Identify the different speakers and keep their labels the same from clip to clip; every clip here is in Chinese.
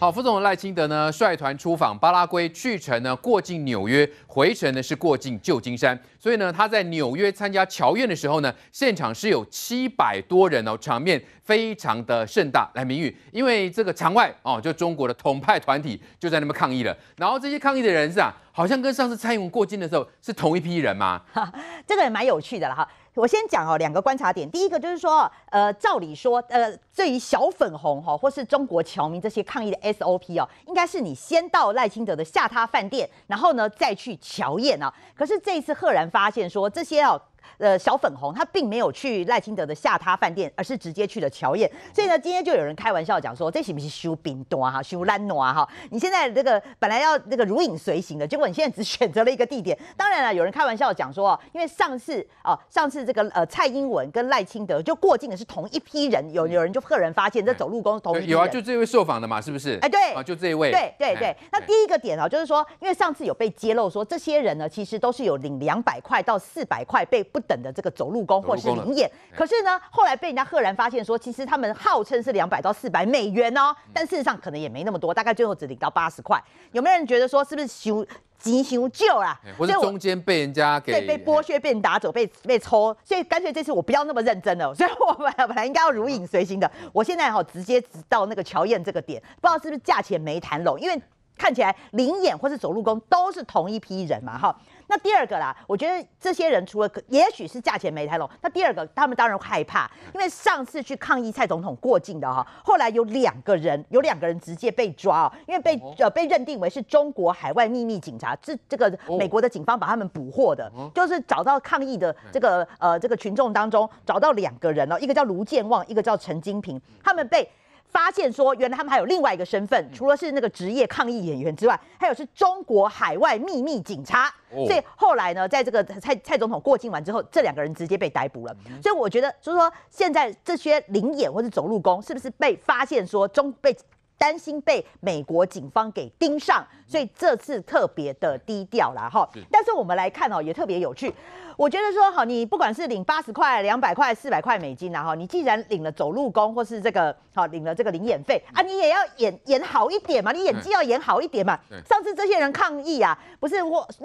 Speaker 1: 好，副总赖清德呢，率团出访巴拉圭，去程呢过境纽约，回程呢是过境旧金山，所以呢，他在纽约参加侨宴的时候呢，现场是有七百多人哦，场面非常的盛大，来名玉，因为这个场外哦，就中国的统派团体就在那边抗议了，然后这些抗议的人是啊，好像跟上次蔡英文过境的时候是同一批人哈，
Speaker 2: 这个也蛮有趣的了哈。我先讲哦，两个观察点。第一个就是说，呃，照理说，呃，对于小粉红哈或是中国侨民这些抗议的 SOP 哦，应该是你先到赖清德的下榻饭店，然后呢再去乔宴啊。可是这次赫然发现说这些哦。呃，小粉红他并没有去赖清德的下榻饭店，而是直接去了乔燕。所以呢，今天就有人开玩笑讲说，这是不是修冰多哈，修烂墩啊？哈，你现在这个本来要那个如影随形的，结果你现在只选择了一个地点。当然了，有人开玩笑讲说，因为上次哦，上次这个呃蔡英文跟赖清德就过境的是同一批人，有有人就赫然发现这走路工同有啊，就
Speaker 1: 这位受访的嘛，是不是？哎，对啊，就这一位。对对对，那第
Speaker 2: 一个点啊，就是说，因为上次有被揭露说，这些人呢，其实都是有领两百块到四百块被。不等的这个走路工或是灵眼，可是呢，后来被人家赫然发现说，其实他们号称是两百到四百美元哦，但事实上可能也没那么多，大概最后只领到八十块。有没有人觉得说，是不是修急修救啦？所以中间
Speaker 1: 被人家给被剥
Speaker 2: 削、被人打走、被被抽，所以干脆这次我不要那么认真了。所以我本来应该要如影随形的，我现在哈直接到那个乔燕这个点，不知道是不是价钱没谈拢，因为看起来灵眼或是走路工都是同一批人嘛，哈。那第二个啦，我觉得这些人除了也许是价钱没抬拢，那第二个他们当然害怕，因为上次去抗议蔡总统过境的哈，后来有两个人，有两个人直接被抓，因为被呃被认定为是中国海外秘密警察，这这个美国的警方把他们捕获的，就是找到抗议的这个呃这个群众当中找到两个人哦，一个叫卢建旺，一个叫陈金平，他们被。发现说，原来他们还有另外一个身份，除了是那个职业抗议演员之外，还有是中国海外秘密警察。所以后来呢，在这个蔡蔡总统过境完之后，这两个人直接被逮捕了。所以我觉得，就是说，现在这些灵眼或者走路工，是不是被发现说中被？担心被美国警方给盯上，所以这次特别的低调啦哈。但是我们来看哦，也特别有趣。我觉得说哈，你不管是领八十块、两百块、四百块美金然哈，你既然领了走路工或是这个好领了这个领演费啊，你也要演演好一点嘛，你演技要演好一点嘛。上次这些人抗议啊，不是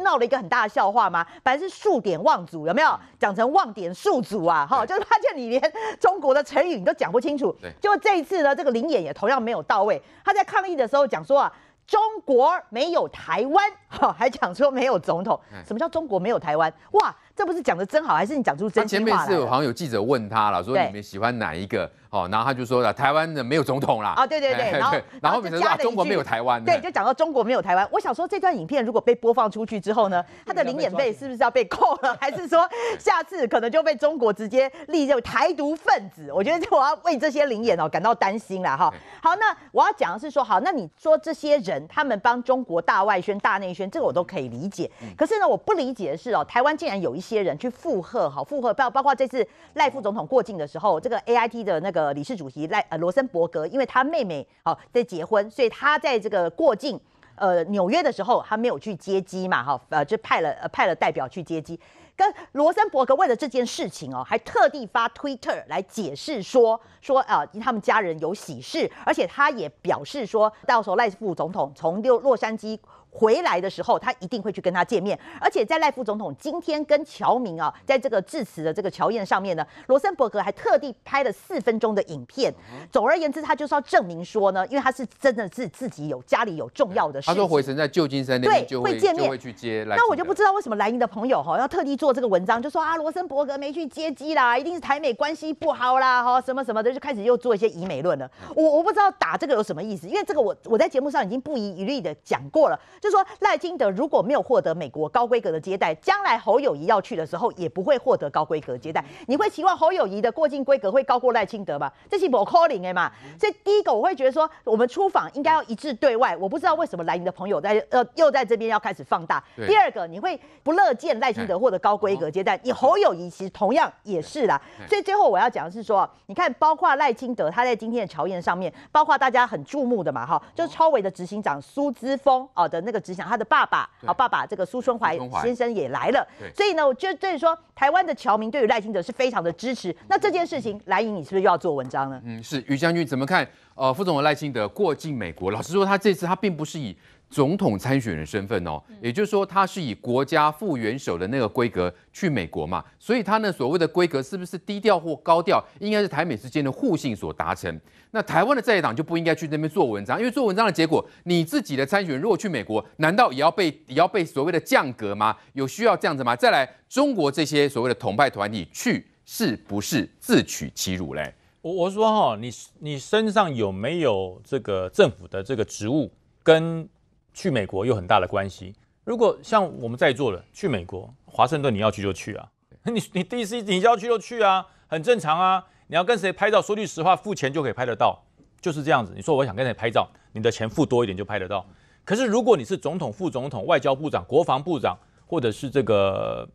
Speaker 2: 闹了一个很大的笑话吗？反正是数典忘祖有没有？讲成忘典数祖啊哈，就是发现你连中国的成语你都讲不清楚。就这一次呢，这个领演也同样没有到位。他在抗议的时候讲说啊，中国没有台湾，还讲说没有总统。什么叫中国没有台湾？哇！这不是讲的真好，还是你讲出真？前面是有好
Speaker 1: 像有记者问他了，说你们喜欢哪一个？哦，然后他就说了，台湾的没有总统啦。哦，对对 对，然后 然后中国没有台湾。对，就
Speaker 2: 讲到中国没有台湾。我想说，这段影片如果被播放出去之后呢，他的灵眼费是不是要被扣了？还是说下次可能就被中国直接立入台独分子？我觉得我要为这些灵眼哦感到担心了哈。好，那我要讲的是说，好，那你说这些人他们帮中国大外宣、大内宣，这个我都可以理解。可是呢，我不理解的是哦，台湾竟然有一。一些人去附和，好附和包包括这次赖副总统过境的时候，这个 A I T 的那个理事主席赖呃罗森伯格，因为他妹妹好在结婚，所以他在这个过境呃纽约的时候，他没有去接机嘛，哈呃就派了派了代表去接机。跟罗森伯格为了这件事情哦，还特地发推特来解释说说啊他们家人有喜事，而且他也表示说到时候赖副总统从六洛杉矶。回来的时候，他一定会去跟他见面。而且在赖副总统今天跟侨明啊，在这个致辞的这个乔宴上面呢，罗森伯格还特地拍了四分钟的影片。总而言之，他就是要证明说呢，因为他是真的是自己有家里有重要的，事。他说回程
Speaker 1: 在旧金山那边就会见面，就会去接。那我就
Speaker 2: 不知道为什么莱茵的朋友哈要特地做这个文章，就说啊，罗森伯格没去接机啦，一定是台美关系不好啦，哈什么什么的，就开始又做一些以美论了。我我不知道打这个有什么意思，因为这个我我在节目上已经不遗余力的讲过了。就说赖清德如果没有获得美国高规格的接待，将来侯友谊要去的时候也不会获得高规格接待。你会希望侯友谊的过境规格会高过赖清德吗？这是不 calling 哎嘛。所以第一个我会觉得说，我们出访应该要一致对外。我不知道为什么来你的朋友在呃又在这边要开始放大。第二个你会不乐见赖清德获得高规格接待，你侯友谊其实同样也是啦。所以最后我要讲的是说，你看包括赖清德他在今天的朝宴上面，包括大家很注目的嘛哈，就是超伟的执行长苏之峰哦的那。个直响，他的爸爸，好爸爸，这个苏春怀先生也来了，所以呢，我觉得等说，台湾的侨民对于赖清德是非常的支持。那这件事情，蓝营你是不是又要做文章呢？嗯，
Speaker 1: 是于将军怎么看？呃，副总统赖清德过境美国，老实说，他这次他并不是以。总统参选人身份哦，也就是说他是以国家副元首的那个规格去美国嘛，所以他呢所谓的规格是不是低调或高调，应该是台美之间的互信所达成。那台湾的在野党就不应该去那边做文章，因为做文章的结果，你自己的参选人如果去美国，难道也要被也要被所谓的降格吗？有需要这样子吗？再来，中国这些所谓的统派团体去是不是自取其辱嘞？
Speaker 3: 我我说哈，你你身上有没有这个政府的这个职务跟？去美国有很大的关系。如果像我们在座的去美国，华盛顿你要去就去啊，你你第一次你要去就去啊，很正常啊。你要跟谁拍照？说句实话，付钱就可以拍得到，就是这样子。你说我想跟谁拍照，你的钱付多一点就拍得到。可是如果你是总统、副总统、外交部长、国防部长，或者是这个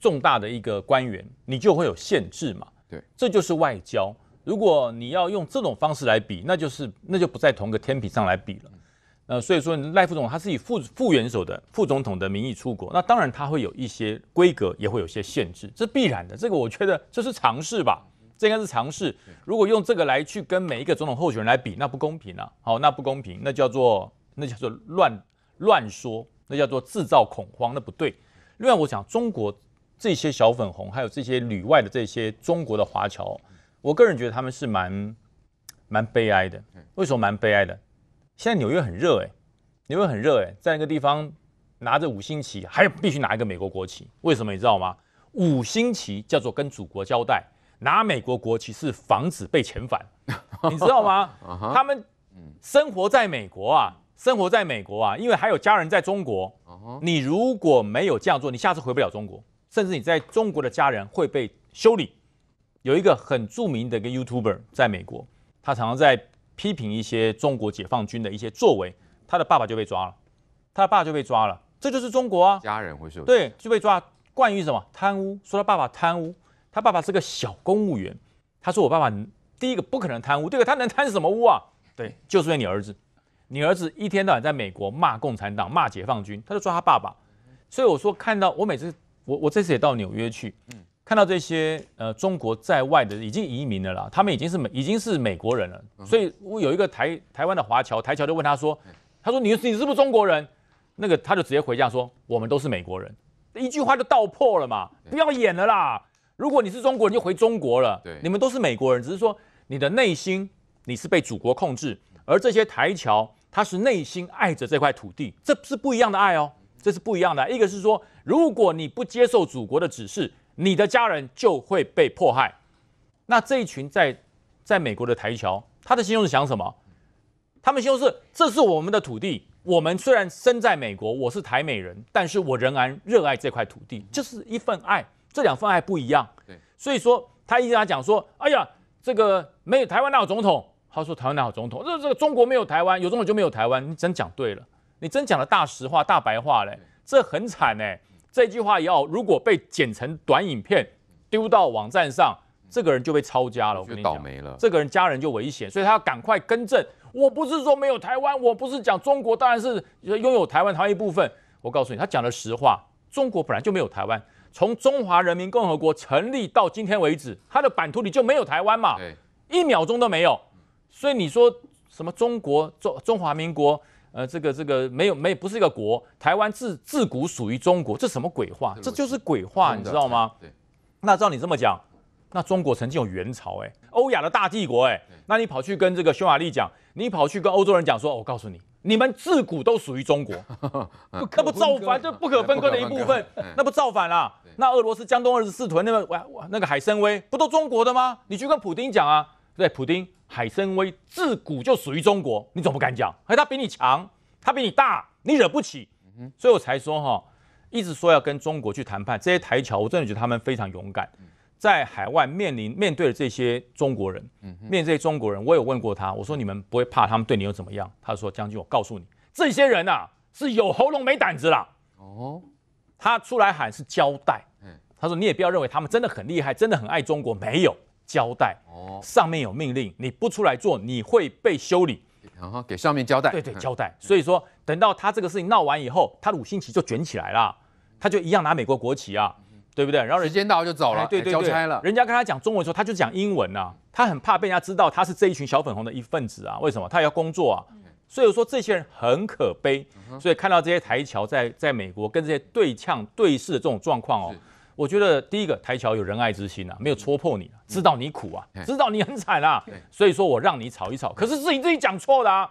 Speaker 3: 重大的一个官员，你就会有限制嘛。对，这就是外交。如果你要用这种方式来比，那就是那就不在同个天平上来比了。呃，所以说赖副总他是以副副元首的副总统的名义出国，那当然他会有一些规格，也会有些限制，这必然的。这个我觉得这是尝试吧，这应该是尝试。如果用这个来去跟每一个总统候选人来比，那不公平了。好，那不公平，那叫做那叫做乱乱说，那叫做制造恐慌，那不对。另外，我想中国这些小粉红，还有这些旅外的这些中国的华侨，我个人觉得他们是蛮蛮悲哀的。为什么蛮悲哀的？现在纽约很热哎，纽约很热哎，在那个地方拿着五星旗，还是必须拿一个美国国旗，为什么你知道吗？五星旗叫做跟祖国交代，拿美国国旗是防止被遣返，你知道吗？他们生活在美国啊，生活在美国啊，因为还有家人在中国。你如果没有这样做，你下次回不了中国，甚至你在中国的家人会被修理。有一个很著名的一个 YouTuber 在美国，他常常在。批评一些中国解放军的一些作为，他的爸爸就被抓了，他的爸就被抓了，这就是中国啊。家人会受对就被抓，关于什么贪污？说他爸爸贪污，他爸爸是个小公务员。他说我爸爸第一个不可能贪污，第二个他能贪什么污啊？对，就是因为你儿子，你儿子一天到晚在美国骂共产党、骂解放军，他就抓他爸爸。所以我说看到我每次我我这次也到纽约去，嗯。看到这些呃，中国在外的已经移民了啦，他们已经是美已经是美国人了。所以我有一个台台湾的华侨台侨就问他说，他说你你是不是中国人？那个他就直接回样说，我们都是美国人，一句话就道破了嘛，不要演了啦。如果你是中国人，就回中国了。对，你们都是美国人，只是说你的内心你是被祖国控制，而这些台侨他是内心爱着这块土地，这是不一样的爱哦，这是不一样的。一个是说，如果你不接受祖国的指示。你的家人就会被迫害，那这一群在在美国的台侨，他的心中是想什么？他们心中是：这是我们的土地。我们虽然身在美国，我是台美人，但是我仍然热爱这块土地，就是一份爱。这两份爱不一样。所以说他一直在讲说：哎呀，这个没有台湾哪有总统？他说台湾哪有总统？这这个中国没有台湾，有中国就没有台湾。你真讲对了，你真讲了大实话、大白话嘞，这很惨嘞。这句话也要，如果被剪成短影片丢到网站上，这个人就被抄家了。就倒霉了，这个人家人就危险，所以他要赶快更正。我不是说没有台湾，我不是讲中国，当然是拥有台湾，台湾一部分。我告诉你，他讲了实话，中国本来就没有台湾。从中华人民共和国成立到今天为止，它的版图里就没有台湾嘛，一秒钟都没有。所以你说什么中国中中华民国？呃，这个这个没有没不是一个国，台湾自自古属于中国，这什么鬼话？这就是鬼话，你知道吗？对。那照你这么讲，那中国曾经有元朝，哎，欧亚的大帝国，哎，那你跑去跟这个匈牙利讲，你跑去跟欧洲人讲，说，我告诉你，你们自古都属于中国，那不造反？这不可分割的一部分，那不造反啦？那俄罗斯江东二十四屯那个，哇，那个海参崴不都中国的吗？你去跟普丁讲啊，对，普丁海生威自古就属于中国，你总不敢讲，还他比你强，他比你大，你惹不起，所以我才说哈，一直说要跟中国去谈判。这些台侨，我真的觉得他们非常勇敢，在海外面临面对的这些中国人，面对中国人，我有问过他，我说你们不会怕他们对你又怎么样？他说将军，我告诉你，这些人呐是有喉咙没胆子啦。哦，他出来喊是交代，嗯，他说你也不要认为他们真的很厉害，真的很爱中国，没有。交代哦，上面有命令，你不出来做，你会被修理，然后给上面交代。对对，交代。所以说，等到他这个事情闹完以后，他的五星旗就卷起来了，他就一样拿美国国旗啊，对不对？然后时间到就走了，对对对，交差了。人家跟他讲中文的时候，他就讲英文呐，他很怕被人家知道他是这一群小粉红的一份子啊。为什么？他要工作啊。所以说，这些人很可悲。所以看到这些台侨在在美国跟这些对呛对视的这种状况哦。我觉得第一个台侨有仁爱之心啊，没有戳破你，知道你苦啊，知道你很惨啦，所以说我让你吵一吵，可是自己自己讲错的啊。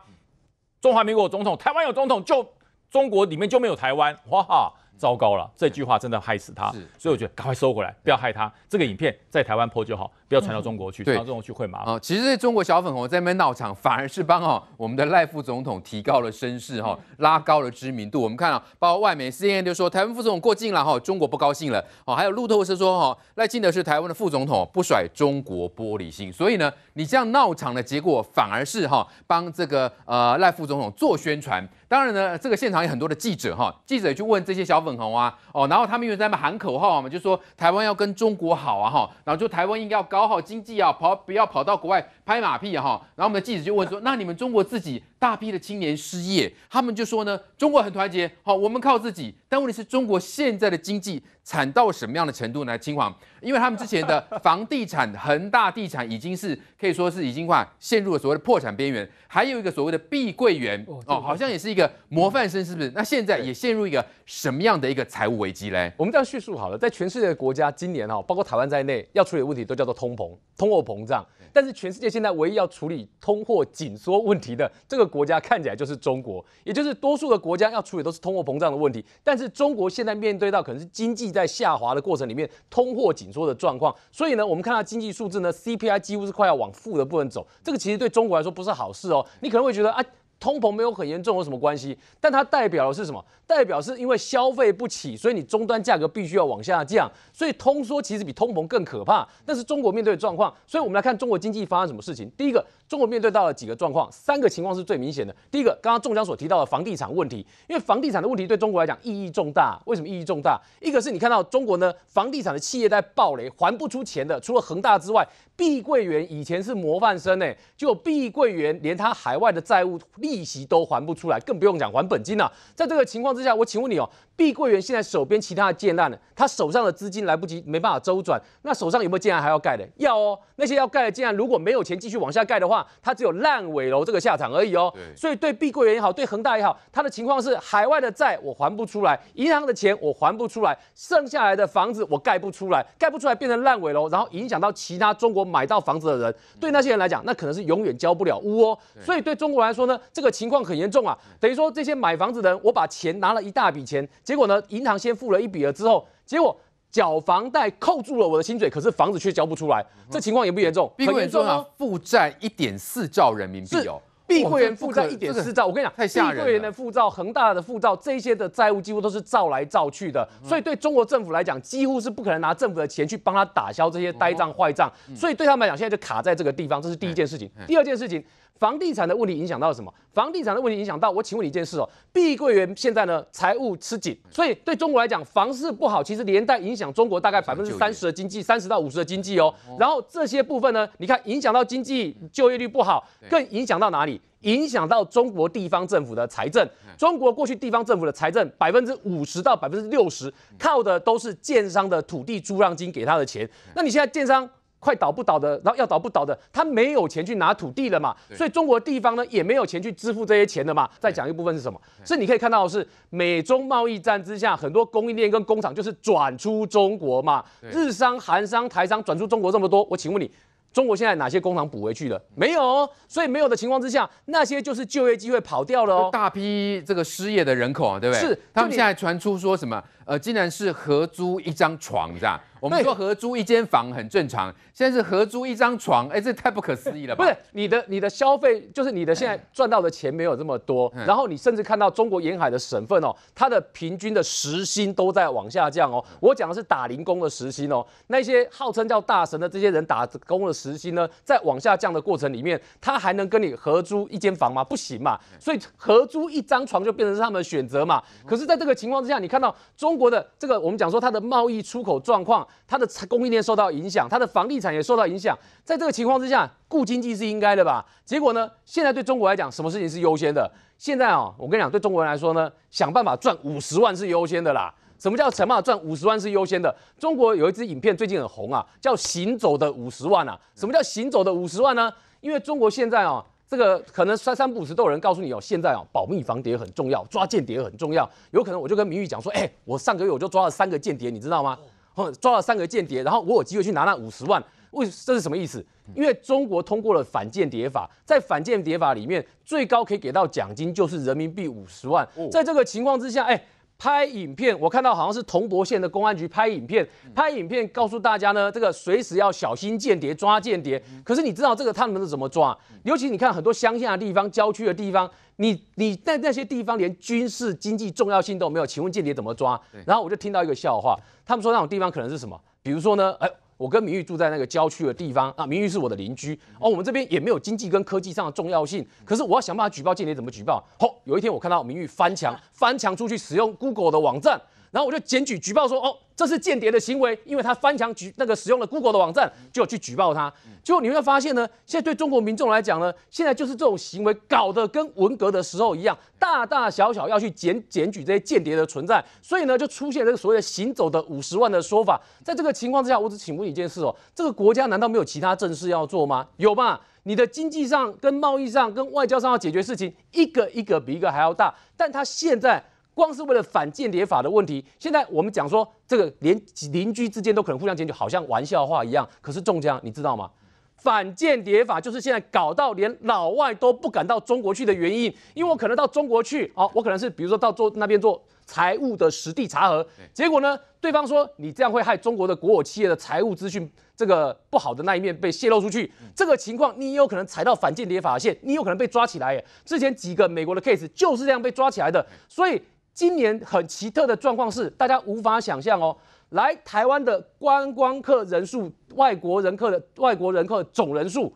Speaker 3: 中华民国总统，台湾有总统，就中国里面就没有台湾，哇哈，糟糕了，这句话真的害死他，所以我觉得赶快收回来，不要害他。这个影片在台湾播就好。不要传到中国去，传到中国去会麻烦。啊，其实中国小粉红在那边闹场，反而是帮哦我们的赖
Speaker 1: 副总统提高了声势哈，拉高了知名度。我们看啊，包括外媒 CNN 就说台湾副总统过境了哈，中国不高兴了。哦，还有路透社说哈，赖清德是台湾的副总统，不甩中国玻璃心。所以呢，你这样闹场的结果，反而是哈帮这个呃赖副总统做宣传。当然呢，这个现场有很多的记者哈，记者去问这些小粉红啊，哦，然后他们又在那边喊口号嘛，就说台湾要跟中国好啊哈，然后就台湾应该要高。搞好经济啊，跑不要跑到国外拍马屁哈。然后我们的记者就问说：“那你们中国自己？”大批的青年失业，他们就说呢，中国很团结，好，我们靠自己。但问题是，中国现在的经济惨到什么样的程度呢？清华，因为他们之前的 房地产恒大地产已经是可以说是已经快陷入了所谓的破产边缘，还有一个所谓的碧桂园哦，好像也是一个模范生，是不是？那现在也陷入一个什么样的一个财务危机嘞？我们这样叙述好了，在全世界的国家今年哈，包括台湾在内，要处理的问题都叫做通膨，
Speaker 4: 通货膨胀。但是全世界现在唯一要处理通货紧缩问题的这个国家，看起来就是中国。也就是多数的国家要处理都是通货膨胀的问题，但是中国现在面对到可能是经济在下滑的过程里面，通货紧缩的状况。所以呢，我们看到经济数字呢，CPI 几乎是快要往负的部分走。这个其实对中国来说不是好事哦。你可能会觉得啊。通膨没有很严重有什么关系？但它代表的是什么？代表是因为消费不起，所以你终端价格必须要往下降。所以通缩其实比通膨更可怕。但是中国面对的状况。所以我们来看中国经济发生什么事情。第一个，中国面对到了几个状况，三个情况是最明显的。第一个，刚刚中奖所提到的房地产问题，因为房地产的问题对中国来讲意义重大。为什么意义重大？一个是你看到中国呢，房地产的企业在暴雷，还不出钱的，除了恒大之外，碧桂园以前是模范生诶，就碧桂园连他海外的债务。利息都还不出来，更不用讲还本金了。在这个情况之下，我请问你哦，碧桂园现在手边其他的建案呢？他手上的资金来不及，没办法周转。那手上有没有建案还要盖的？要哦，那些要盖的建案，如果没有钱继续往下盖的话，他只有烂尾楼这个下场而已哦。所以对碧桂园也好，对恒大也好，他的情况是海外的债我还不出来，银行的钱我还不出来，剩下来的房子我盖不出来，盖不出来变成烂尾楼，然后影响到其他中国买到房子的人。对那些人来讲，那可能是永远交不了屋哦。所以对中国来说呢？这个情况很严重啊，等于说这些买房子的人，我把钱拿了一大笔钱，结果呢，银行先付了一笔了之后，结果缴房贷扣住了我的薪水，可是房子却交不出来。这情况严不严重？很严重啊！负
Speaker 1: 债一点四兆人民币，哦。碧桂园负债一点四兆，我跟
Speaker 4: 你讲，碧桂园的负债、恒大的负债，这些的债务几乎都是造来造去的，所以对中国政府来讲，几乎是不可能拿政府的钱去帮他打消这些呆账坏账。所以对他们来讲，现在就卡在这个地方，这是第一件事情。第二件事情。房地产的问题影响到什么？房地产的问题影响到我。请问你一件事哦，碧桂园现在呢财务吃紧，所以对中国来讲，房市不好，其实连带影响中国大概百分之三十的经济，三十到五十的经济哦。然后这些部分呢，你看影响到经济就业率不好，更影响到哪里？影响到中国地方政府的财政。中国过去地方政府的财政百分之五十到百分之六十靠的都是建商的土地出让金给他的钱。那你现在建商？快倒不倒的，然后要倒不倒的，他没有钱去拿土地了嘛，所以中国地方呢也没有钱去支付这些钱了嘛。再讲一部分是什么？是你可以看到是美中贸易战之下，很多供应链跟工厂就是转出中国嘛，日商、韩商、台商转出中国这么多。我请问你，中国现在哪些工厂补回去了？没有，所以没有的情况之下，那些就是就业机会
Speaker 1: 跑掉了哦，大批这个失业的人口啊，对不对？是，他们现在传出说什么？呃，竟然是合租一张床这样。我们说合租一间房很正常，现在是合租一张床，哎，这太不可思议了吧？不是你的，你的消费就是你的现在赚到的钱没有
Speaker 4: 这么多，然后你甚至看到中国沿海的省份哦，它的平均的时薪都在往下降哦。我讲的是打零工的时薪哦，那些号称叫大神的这些人打工的时薪呢，在往下降的过程里面，他还能跟你合租一间房吗？不行嘛，所以合租一张床就变成是他们的选择嘛。可是，在这个情况之下，你看到中。国的这个，我们讲说它的贸易出口状况，它的供应链受到影响，它的房地产也受到影响。在这个情况之下，顾经济是应该的吧？结果呢，现在对中国来讲，什么事情是优先的？现在啊，我跟你讲，对中国人来说呢，想办法赚五十万是优先的啦。什么叫想办法赚五十万是优先的？中国有一支影片最近很红啊，叫《行走的五十万》啊。什么叫行走的五十万呢？因为中国现在啊。这个可能三三五时都有人告诉你哦，现在哦保密防谍很重要，抓间谍很重要。有可能我就跟明玉讲说，哎，我上个月我就抓了三个间谍，你知道吗？哼，抓了三个间谍，然后我有机会去拿那五十万，为这是什么意思？因为中国通过了反间谍法，在反间谍法里面，最高可以给到奖金就是人民币五十万。在这个情况之下，哎。拍影片，我看到好像是桐柏县的公安局拍影片，拍影片告诉大家呢，这个随时要小心间谍，抓间谍。可是你知道这个他们是怎么抓？尤其你看很多乡下的地方、郊区的地方，你你在那些地方连军事经济重要性都没有，请问间谍怎么抓？然后我就听到一个笑话，他们说那种地方可能是什么？比如说呢，哎。我跟明玉住在那个郊区的地方，啊，明玉是我的邻居，哦，我们这边也没有经济跟科技上的重要性，可是我要想办法举报间谍，怎么举报？好，有一天我看到明玉翻墙，翻墙出去使用 Google 的网站。然后我就检举举报说，哦，这是间谍的行为，因为他翻墙举那个使用了 Google 的网站，就去举报他。结果你会发现呢，现在对中国民众来讲呢，现在就是这种行为搞得跟文革的时候一样，大大小小要去检检举这些间谍的存在。所以呢，就出现这个所谓的行走的五十万的说法。在这个情况之下，我只请问一件事哦，这个国家难道没有其他正事要做吗？有吧？你的经济上、跟贸易上、跟外交上要解决事情，一个一个比一个还要大。但他现在。光是为了反间谍法的问题，现在我们讲说这个连邻居之间都可能互相间就，好像玩笑话一样。可是中家你知道吗？反间谍法就是现在搞到连老外都不敢到中国去的原因，因为我可能到中国去，哦，我可能是比如说到做那边做财务的实地查核，结果呢，对方说你这样会害中国的国有企业的财务资讯这个不好的那一面被泄露出去，这个情况你也有可能踩到反间谍法的线，你有可能被抓起来。之前几个美国的 case 就是这样被抓起来的，所以。今年很奇特的状况是，大家无法想象哦。来台湾的观光客人数，外国人客的外国人客总人数，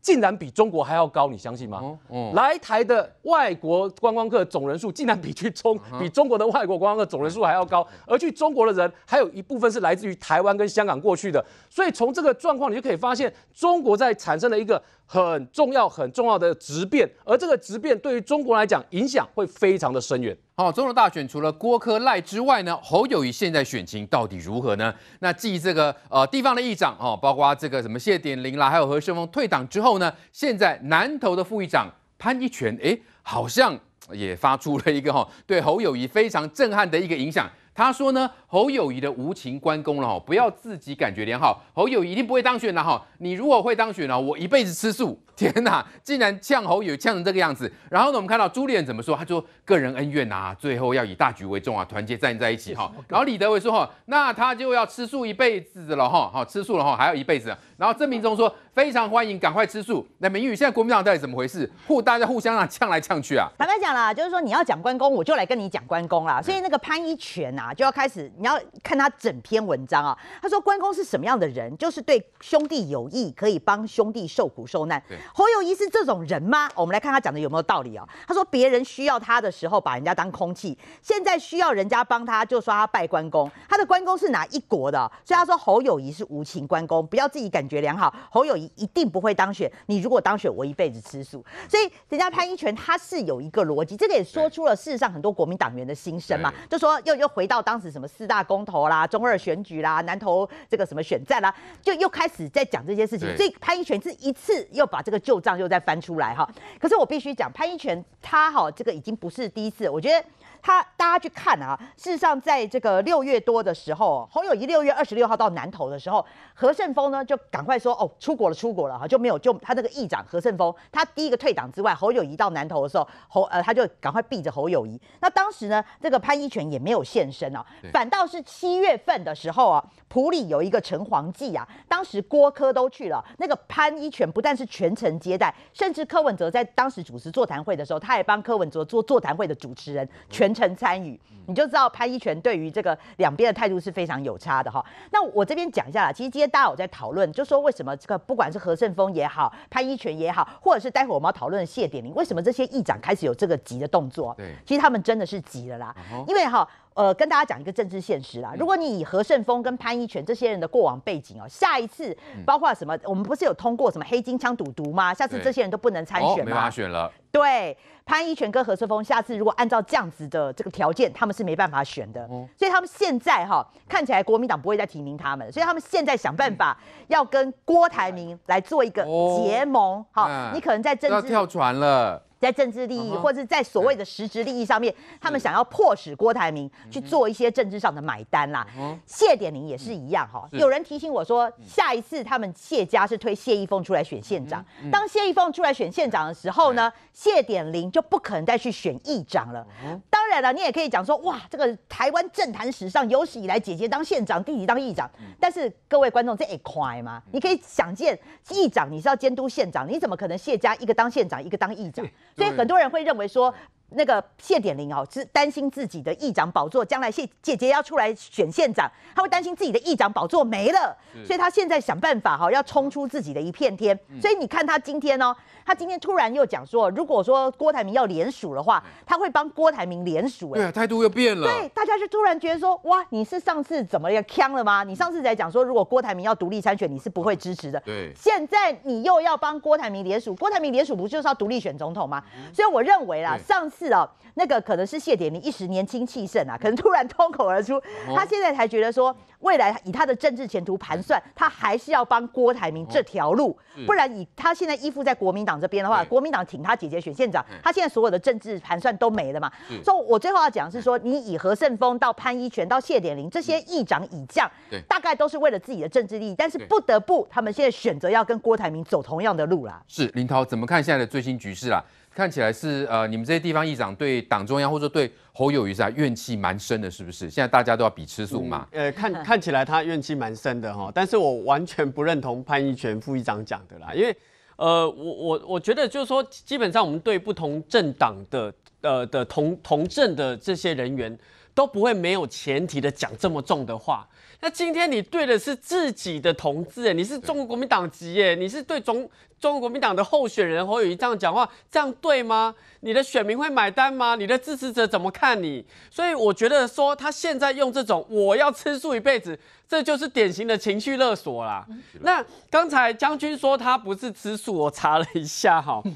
Speaker 4: 竟然比中国还要高，你相信吗？来台的外国观光客总人数，竟然比去中比中国的外国观光客总人数还要高，而去中国的人还有一部分是来自于台湾跟香港过去的。所以从这个状况，你就可以发现，中国在产生了一个很重要很重要的质变，而这个质变对于中
Speaker 1: 国来讲，影响会非常的深远。好，总统大选除了郭科赖之外呢，侯友谊现在选情到底如何呢？那继这个呃地方的议长哦，包括这个什么谢点玲啦，还有何胜峰退党之后呢，现在南投的副议长潘一全，哎，好像也发出了一个哈对侯友谊非常震撼的一个影响。他说呢，侯友谊的无情关公了哈，不要自己感觉良好，侯友谊一定不会当选的哈。你如果会当选了，我一辈子吃素。天呐，竟然呛侯友呛成这个样子！然后呢，我们看到朱棣怎么说？他说个人恩怨呐，最后要以大局为重啊，团结站在一起哈。然后李德伟说哈，那他就要吃素一辈子了哈，好吃素了哈，还要一辈子。然后郑明忠说。非常欢迎，赶快吃素。那明宇，现在国民党到底怎么回事？互大家互相啊呛来呛去啊。
Speaker 2: 坦白讲啦，就是说你要讲关公，我就来跟你讲关公啦。所以那个潘一全呐，就要开始你要看他整篇文章啊。他说关公是什么样的人？就是对兄弟有益，可以帮兄弟受苦受难。侯友谊是这种人吗？我们来看他讲的有没有道理啊？他说别人需要他的时候把人家当空气，现在需要人家帮他，就说他拜关公。他的关公是哪一国的？所以他说侯友谊是无情关公，不要自己感觉良好。侯友谊。一定不会当选。你如果当选，我一辈子吃素。所以，人家潘一全他是有一个逻辑，这个也说出了事实上很多国民党员的心声嘛，就说又又回到当时什么四大公投啦、中二选举啦、南投这个什么选战啦，就又开始在讲这些事情。所以，潘一全是一次又把这个旧账又再翻出来哈。可是我必须讲，潘一全他哈这个已经不是第一次，我觉得。他大家去看啊，事实上，在这个六月多的时候，侯友谊六月二十六号到南投的时候，何胜峰呢就赶快说哦出国了出国了哈就没有就他那个议长何胜峰，他第一个退党之外，侯友谊到南投的时候，侯呃他就赶快避着侯友谊。那当时呢，这个潘一泉也没有现身啊，反倒是七月份的时候啊，普里有一个陈黄记啊，当时郭科都去了，那个潘一泉不但是全程接待，甚至柯文哲在当时主持座谈会的时候，他也帮柯文哲做座谈会的主持人全。参与，你就知道潘一全对于这个两边的态度是非常有差的哈。那我这边讲一下啦，其实今天大家有在讨论，就说为什么这个不管是何胜峰也好，潘一全也好，或者是待会我们要讨论谢点林，为什么这些议长开始有这个急的动作？对，其实他们真的是急了啦，因为哈。呃，跟大家讲一个政治现实啦。如果你以何胜峰跟潘一全这些人的过往背景哦，下一次包括什么，我们不是有通过什么黑金枪赌毒吗？下次这些人都不能参选，没法选了。对，潘一全跟何胜峰下次如果按照这样子的这个条件，他们是没办法选的。所以他们现在哈看起来国民党不会再提名他们，所以他们现在想办法要跟郭台铭来做一个结盟。好，你可能在政治要跳
Speaker 1: 船了。
Speaker 2: 在政治利益，或者在所谓的实质利益上面，他们想要迫使郭台铭去做一些政治上的买单啦。谢点玲也是一样哈。有人提醒我说，下一次他们谢家是推谢依凤出来选县长。当谢依凤出来选县长的时候呢，谢点玲就不可能再去选议长了。当然了，你也可以讲说，哇，这个台湾政坛史上有史以来姐姐当县长，弟弟当议长。但是各位观众这一块嘛，你可以想见，议长你是要监督县长，你怎么可能谢家一个当县长，一个当议长？所以很多人会认为说。那个谢点玲哦，是担心自己的议长宝座将来谢姐姐要出来选县长，他会担心自己的议长宝座没了，所以他现在想办法哈，要冲出自己的一片天。所以你看他今天哦，他今天突然又讲说，如果说郭台铭要联署的话，他会帮郭台铭联署。哎，对，态度又变了。对，大家就突然觉得说，哇，你是上次怎么样呛了吗？你上次在讲说，如果郭台铭要独立参选，你是不会支持的。对，现在你又要帮郭台铭联署，郭台铭联署不就是要独立选总统吗？所以我认为啦，上次。是哦，那个可能是谢点林一时年轻气盛啊，可能突然脱口而出。他现在才觉得说，未来以他的政治前途盘算，他还是要帮郭台铭这条路，不然以他现在依附在国民党这边的话，国民党挺他姐姐选县长，他现在所有的政治盘算都没了嘛。所以，我最后要讲的是说，你以何胜峰到潘一全到谢点林这些议长、议将，大概都是为了自己的政治利益，但是不得不他们现在选择要跟郭台铭走同样的路啦。
Speaker 1: 是林涛，怎么看现在的最新局势啦？看起来是呃，你们这些地方议长对党中央或者对侯友谊啊，怨气蛮深的，是不是？现在大家都要比吃素
Speaker 5: 嘛。呃，看看起来他怨气蛮深的哈，但是我完全不认同潘奕全副议长讲的啦，因为呃，我我我觉得就是说，基本上我们对不同政党的。呃的同同政的这些人员都不会没有前提的讲这么重的话。那今天你对的是自己的同志你是中国国民党籍耶，你是对中中国国民党的候选人侯友谊这样讲话，这样对吗？你的选民会买单吗？你的支持者怎么看你？所以我觉得说他现在用这种我要吃素一辈子，这就是典型的情绪勒索啦。那刚才将军说他不是吃素，我查了一下哈。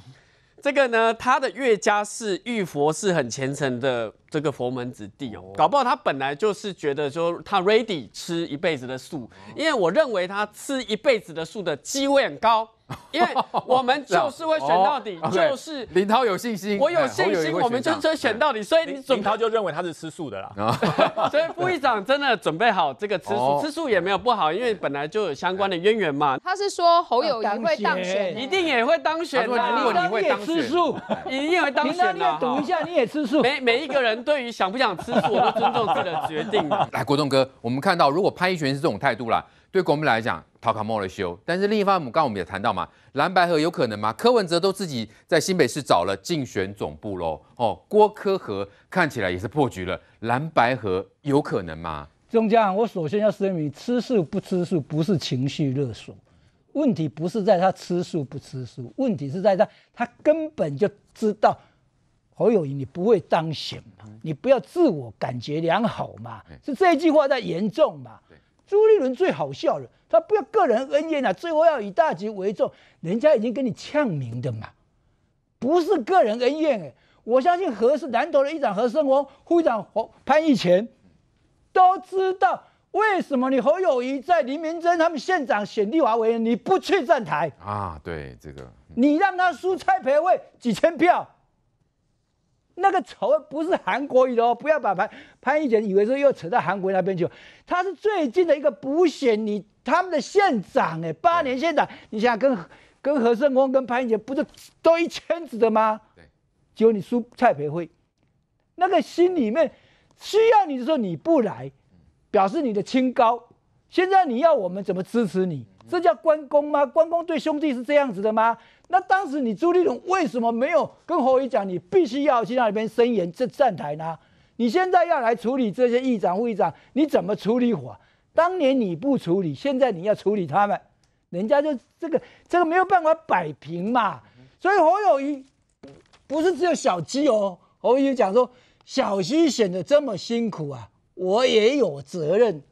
Speaker 5: 这个呢，他的岳家是玉佛是很虔诚的这个佛门子弟哦，搞不好他本来就是觉得说他 ready 吃一辈子的素，因为我认为他吃一辈子的素的机会很高。因为我们就是会选到底，就是林涛有信心，我有信心，我们就是选到底，所以林涛就认为他是吃素的啦。所以副议长真的准备好这个吃素，吃素也没有不好，因为本来就有相关的渊源嘛。
Speaker 6: 他是说侯友谊会当选，一定也会
Speaker 5: 当选的，你当吃素，定会当选啊！等一下你也吃素，每每一个人对于想不想吃素都尊重自己的决定
Speaker 1: 来，国栋哥，我们看到如果潘奕旋是这种态度啦。对国民来讲，桃卡莫了修，但是另一方面，我们刚刚我们也谈到嘛，蓝白河有可能吗？柯文哲都自己在新北市找了竞选总部喽，哦，郭柯和看起来也是破局了，蓝白河有可能吗？
Speaker 7: 中江，我首先要声明，吃素不吃素不是情绪勒索，问题不是在他吃素不吃素，问题是在他他根本就知道侯友谊，你不会当选嘛，你不要自我感觉良好嘛，是这一句话在严重嘛？朱立伦最好笑了，他不要个人恩怨啊，最后要以大局为重。人家已经跟你呛名的嘛，不是个人恩怨哎。我相信何氏南投的议长何生王、会长侯潘义前都知道为什么你侯友谊在林明真他们县长选立华为人，你不去站台啊？对这个，你让他输差陪位几千票。那个仇不是韩国语的哦，不要把潘潘奕杰以为说又扯到韩国那边去，他是最近的一个补选，你他们的县长哎，八年县长，你想跟跟何胜光跟潘奕杰不是都一圈子的吗？对，结果你输蔡培辉，那个心里面需要你的时候你不来，表示你的清高，现在你要我们怎么支持你？这叫关公吗？关公对兄弟是这样子的吗？那当时你朱立伦为什么没有跟侯友讲，你必须要去那边声援这站台呢？你现在要来处理这些议长、会长，你怎么处理？我当年你不处理，现在你要处理他们，人家就这个这个没有办法摆平嘛。所以侯友谊不是只有小鸡哦，侯友宜讲说小鸡显得这么辛苦啊，我也有责任。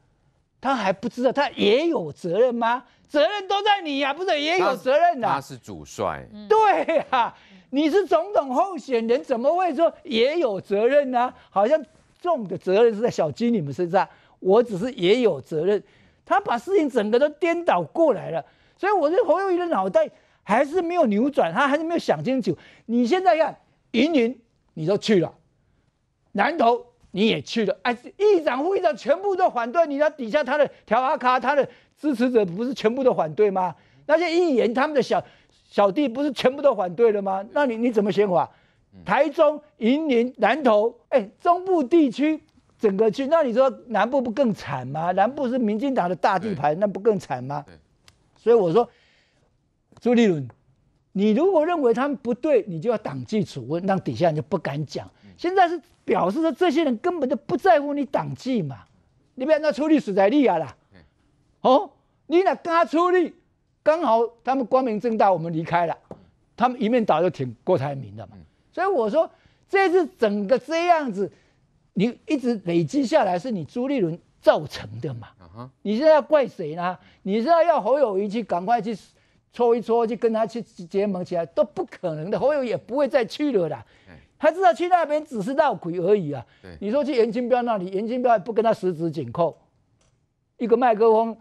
Speaker 7: 他还不知道他也有责任吗？责任都在你呀，不是也有责任的？他是
Speaker 1: 主帅，
Speaker 7: 对呀，你是总统候选人，怎么会说也有责任呢？好像重的责任是在小金你们身上，我只是也有责任。他把事情整个都颠倒过来了，所以我觉得侯友宜的脑袋还是没有扭转，他还是没有想清楚。你现在看，云林你都去了，南投。你也去了，哎，议长、副议长全部都反对你，那底下他的条阿卡，他的支持者不是全部都反对吗？那些议员，他们的小小弟不是全部都反对了吗？那你你怎么选法？台中、云林、南投，哎，中部地区整个去，那你说南部不更惨吗？南部是民进党的大地盘，那不更惨吗？所以我说，朱立伦，你如果认为他们不对，你就要党纪处分，让底下人就不敢讲。现在是表示说，这些人根本就不在乎你党纪嘛，你不要那出力死在利啊了，哦，你哪跟他出力，刚好他们光明正大，我们离开了，他们一面倒就挺郭台铭的嘛，所以我说这次整个这样子，你一直累积下来是你朱立伦造成的嘛，你现在要怪谁呢？你现在要侯友谊去赶快去搓一搓，去跟他去结盟起来都不可能的，侯友也不会再去了啦。他知道去那边只是闹鬼而已啊！你说去严金彪那里，严金彪也不跟他十指紧扣，一个麦克风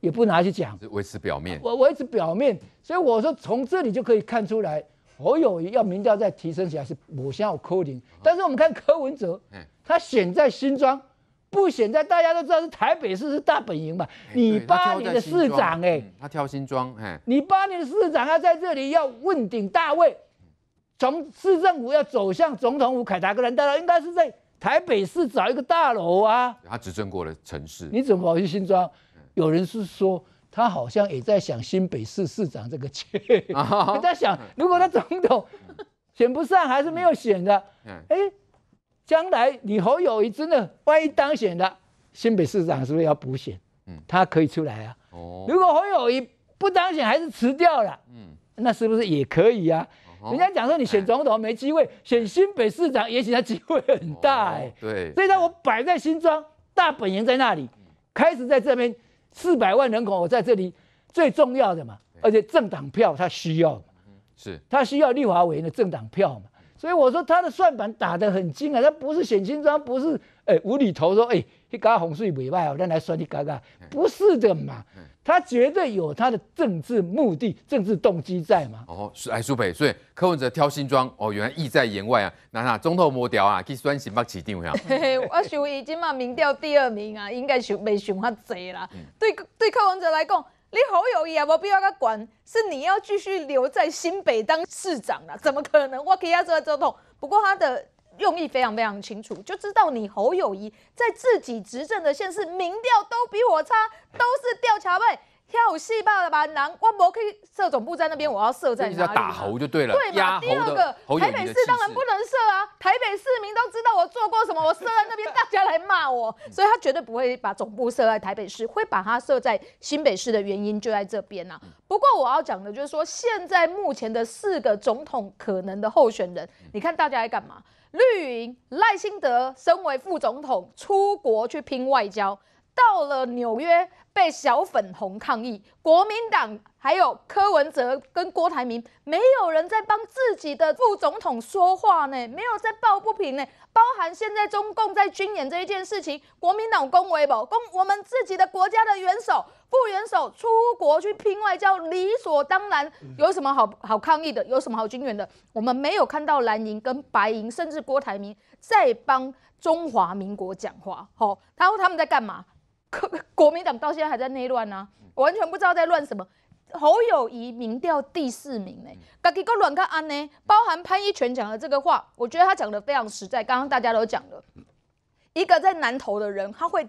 Speaker 7: 也不拿去讲，
Speaker 1: 维持表面。
Speaker 7: 我维持表面，所以我说从这里就可以看出来，我有要民调再提升起来，是我先要扣零。但是我们看柯文哲，他选在新庄，不选在大家都知道是台北市是大本营嘛？你八年的市长哎，
Speaker 1: 他挑新庄哎，
Speaker 7: 你八年的市长要在这里要问鼎大位。从市政府要走向总统府，凯达格兰大道应该是在台北市找一个大楼啊。
Speaker 1: 他执政过了城
Speaker 7: 市，你怎么跑去新庄？有人是说他好像也在想新北市市长这个切，也在想如果他总统选不上还是没有选的，哎，将来你侯友谊真的万一当选了，新北市长是不是要补选？嗯，他可以出来啊。哦，如果侯友谊不当选还是辞掉了，嗯，那是不是也可以啊？人家讲说你选总统没机会，选新北市长也许他机会很大哎。对，所以当我摆在新庄大本营在那里，开始在这边四百万人口，我在这里最重要的嘛，而且政党票他需要是他需要立华员的政党票嘛。所以我说他的算盘打得很精啊，他不是选新庄，不是诶无厘头说，诶一加红水尾败，我再来算一加加，不是的嘛，他绝对有他的政治目的、政治动机在嘛。
Speaker 1: 哦，是艾苏北，所以柯文哲挑新装哦，原来意在言外啊。那那中统摸调啊，去算新北市长呀。
Speaker 6: 嘿 嘿，我想已经嘛民调第二名啊，应该想没想较多啦。对对，柯文哲来讲。你侯友谊也我必要他管，是你要继续留在新北当市长啊？怎么可能？我可以要做总统，不过他的用意非常非常清楚，就知道你侯友谊在自己执政的县市，民调都比我差，都是吊桥妹。跳舞戏霸了吧？南汪博 K 设总部在那边，我要设在哪里？你打猴就对了。对，第二个台北市当然不能设啊，台北市民都知道我做过什么，我设在那边大家来骂我，所以他绝对不会把总部设在台北市，会把它设在新北市的原因就在这边啊。不过我要讲的就是说，现在目前的四个总统可能的候选人，你看大家在干嘛？绿营赖新德身为副总统出国去拼外交，到了纽约。被小粉红抗议，国民党还有柯文哲跟郭台铭，没有人在帮自己的副总统说话呢，没有在抱不平呢。包含现在中共在军演这一件事情，国民党恭维不恭，我们自己的国家的元首、副元首出国去拼外交，理所当然。有什么好好抗议的？有什么好军演的？我们没有看到蓝营跟白营，甚至郭台铭在帮中华民国讲话。好，他说他们在干嘛？国民党到现在还在内乱呢，完全不知道在乱什么。侯友谊民调第四名呢，自己搞乱个安呢？包含潘一全讲的这个话，我觉得他讲的非常实在。刚刚大家都讲了，一个在南投的人，他会。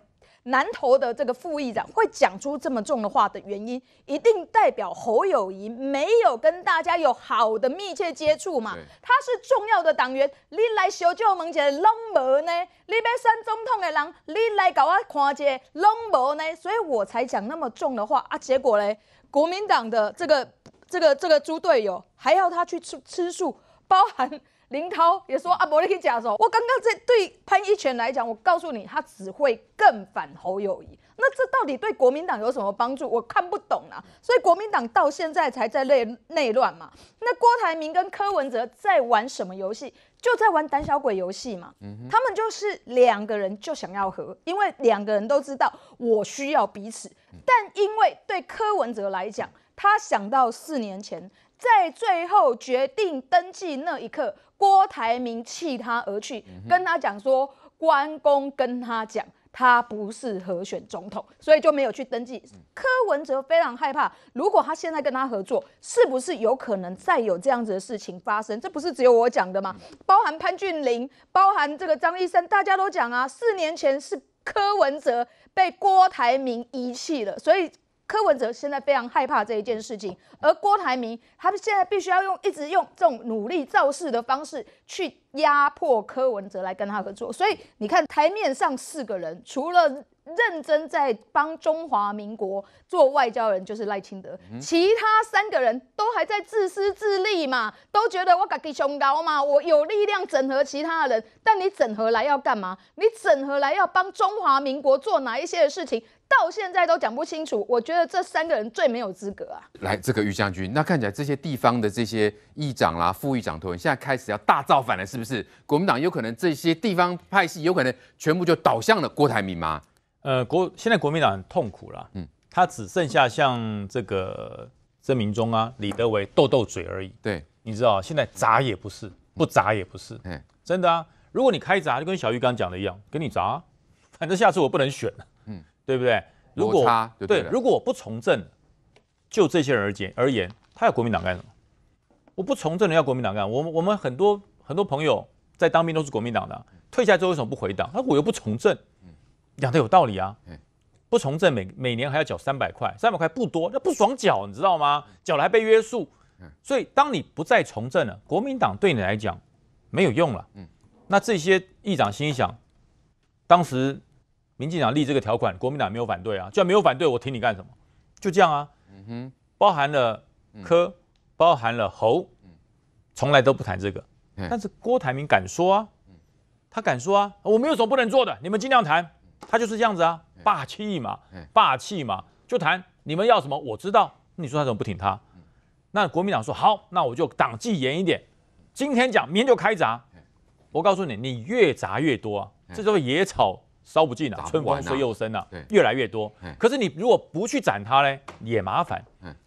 Speaker 6: 南投的这个副议长会讲出这么重的话的原因，一定代表侯友谊没有跟大家有好的密切接触嘛？他是重要的党员，你来烧酒门前拢无呢？你要选总统的人，你来搞我看见拢无呢？所以我才讲那么重的话啊！结果嘞，国民党的这个这个这个猪队友，还要他去吃吃素，包含。林涛也说：“阿伯，你以假说，我刚刚在对潘一泉来讲，我告诉你，他只会更反侯友谊。那这到底对国民党有什么帮助？我看不懂啊。所以国民党到现在才在内内乱嘛。那郭台铭跟柯文哲在玩什么游戏？就在玩胆小鬼游戏嘛。他们就是两个人就想要和，因为两个人都知道我需要彼此。但因为对柯文哲来讲，他想到四年前在最后决定登记那一刻。”郭台铭弃他而去，跟他讲说，关公跟他讲，他不适合选总统，所以就没有去登记。柯文哲非常害怕，如果他现在跟他合作，是不是有可能再有这样子的事情发生？这不是只有我讲的吗？包含潘俊麟，包含这个张医生，大家都讲啊，四年前是柯文哲被郭台铭遗弃了，所以。柯文哲现在非常害怕这一件事情，而郭台铭他们现在必须要用一直用这种努力造势的方式去压迫柯文哲来跟他合作。所以你看，台面上四个人，除了认真在帮中华民国做外交人就是赖清德，其他三个人都还在自私自利嘛，都觉得我敢提胸高嘛，我有力量整合其他人。但你整合来要干嘛？你整合来要帮中华民国做哪一些的事情？到现在都讲不清楚，我觉得这三个人最没有资格啊！
Speaker 1: 来，这个于将军，那看起来这些地方的这些议长啦、副议长同现在开始要大造反了，是不是？国民党有可能这些地方派系有可能全部就倒向了郭台铭吗？
Speaker 3: 呃，国现在国民党很痛苦了，嗯，他只剩下像这个曾明忠啊、李德维斗斗嘴而已。对，你知道现在砸也不是，不砸也不是，嗯，真的啊！如果你开砸，就跟小玉刚讲的一样，给你砸，反正下次我不能选了。对不对？如果对，如果我不从政，就这些人而言而言，他要国民党干什么？我不从政的要国民党干？我我们很多很多朋友在当兵都是国民党的，退下之后为什么不回党？那我又不从政，讲的有道理啊。不从政，每每年还要缴三百块，三百块不多，那不爽缴，你知道吗？缴了还被约束。所以，当你不再从政了，国民党对你来讲没有用了。那这些议长心想，当时。民进党立这个条款，国民党没有反对啊，就然没有反对，我挺你干什么？就这样啊，包含了柯，包含了侯，从来都不谈这个。但是郭台铭敢说啊，他敢说啊，我没有什么不能做的？你们尽量谈，他就是这样子啊，霸气嘛，霸气嘛，就谈你们要什么，我知道。你说他怎么不挺他？那国民党说好，那我就党纪严一点，今天讲，明天就开闸。我告诉你，你越砸越多啊，这都是野草。烧不尽啊，春风吹又生啊，越来越多。可是你如果不去斩他呢，也麻烦。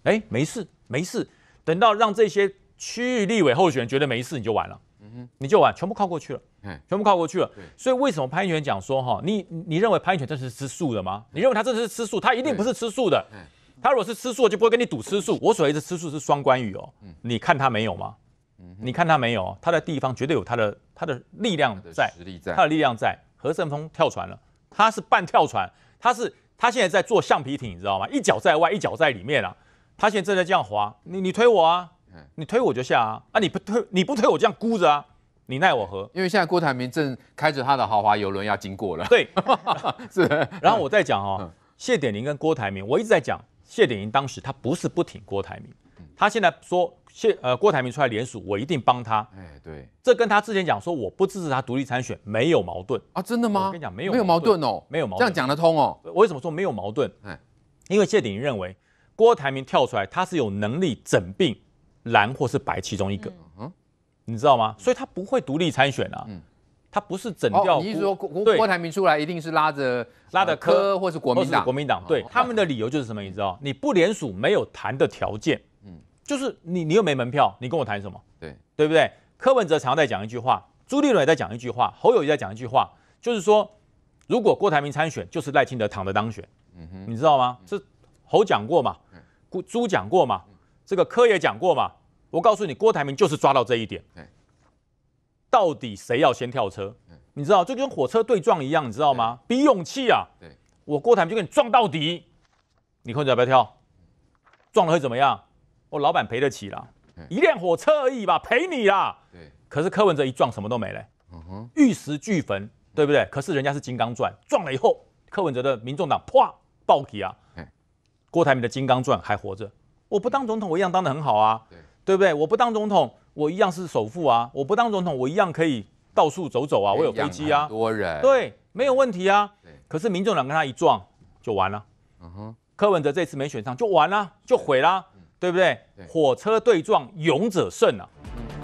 Speaker 3: 哎，没事，没事。等到让这些区域立委候选人觉得没事，你就完了。嗯哼，你就完，全部靠过去了。嗯，全部靠过去了。所以为什么潘一权讲说哈，你你认为潘一权真是吃素的吗？你认为他真的是吃素？他一定不是吃素的。他如果是吃素，就不会跟你赌吃素。我所谓的吃素是双关语哦。你看他没有吗？你看他没有，他的地方绝对有他的他的力量在，他的力量在。何振峰跳船了，他是半跳船，他是他现在在坐橡皮艇，你知道吗？一脚在外，一脚在里面啊，他现在正在这样滑，你你推我啊，你推我就下啊，啊你不推你不推我这样箍着啊，你奈我何？因为现在郭台铭正开着他的豪华游轮要经过了，对，是。然后我再讲哦，谢点玲跟郭台铭，我一直在讲，谢点玲当时他不是不挺郭台铭。他现在说谢呃郭台铭出来联署，我一定帮他。哎，对，这跟他之前讲说我不支持他独立参选没有矛盾啊？真的吗？我跟你讲没有没有矛盾哦，没有矛盾，这样讲得通哦。我为什么说没有矛盾？哎，因为谢鼎认为郭台铭跳出来，他是有能力整并蓝或是白其中一个，嗯，你知道吗？所以他不会独立参选啊。嗯，他不是整掉。你一说郭郭台
Speaker 1: 铭出来，一定是
Speaker 3: 拉着拉着科或是国民党。国民党对他们的理由就是什么？你知道？你不联署没有谈的条件。就是你，你又没门票，你跟我谈什么？对，对不对？柯文哲常常在讲一句话，朱立伦也在讲一句话，侯友宜在讲一句话，就是说，如果郭台铭参选，就是赖清德躺着当选。嗯哼，你知道吗？是侯讲过嘛？嗯。朱讲过嘛？这个柯也讲过嘛？我告诉你，郭台铭就是抓到这一点。到底谁要先跳车？你知道，就跟火车对撞一样，你知道吗？比勇气啊。我郭台铭就跟你撞到底，你看你要不要跳？撞了会怎么样？我老板赔得起了，一辆火车而已吧，赔你啦。可是柯文哲一撞，什么都没了，玉石俱焚，对不对？可是人家是金刚钻，撞了以后，柯文哲的民众党啪爆体啊。郭台铭的金刚钻还活着，我不当总统，我一样当的很好啊，对不对？我不当总统，我一样是首富啊，我不当总统，我一样可以到处走走啊，我有飞机啊，多人对，没有问题啊。可是民众党跟他一撞就完了，嗯哼，柯文哲这次没选上就完了，就毁了。对不对？火车对撞，勇者胜啊！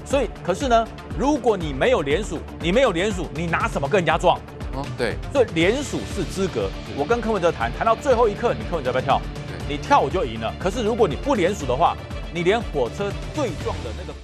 Speaker 3: 所以，可是呢，如果你没有连署，你没有连署，你拿什么跟人家撞？哦，对。所以连署是资格。我跟柯文哲谈，谈到最后一刻，你柯文哲要不要跳？你跳我就赢了。可是如果你不连署的话，你连火车
Speaker 7: 对撞的那个。